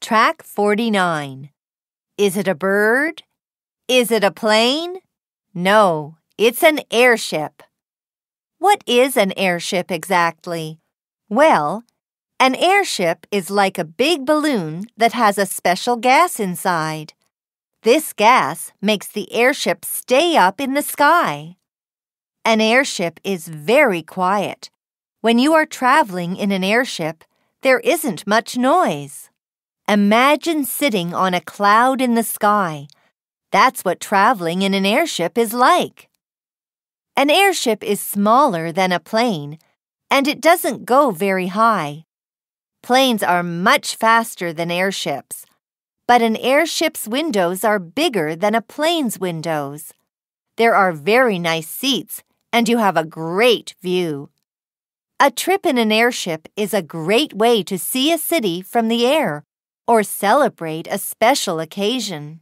Track 49. Is it a bird? Is it a plane? No, it's an airship. What is an airship exactly? Well, an airship is like a big balloon that has a special gas inside. This gas makes the airship stay up in the sky. An airship is very quiet. When you are traveling in an airship, there isn't much noise. Imagine sitting on a cloud in the sky. That's what traveling in an airship is like. An airship is smaller than a plane, and it doesn't go very high. Planes are much faster than airships, but an airship's windows are bigger than a plane's windows. There are very nice seats, and you have a great view. A trip in an airship is a great way to see a city from the air or celebrate a special occasion.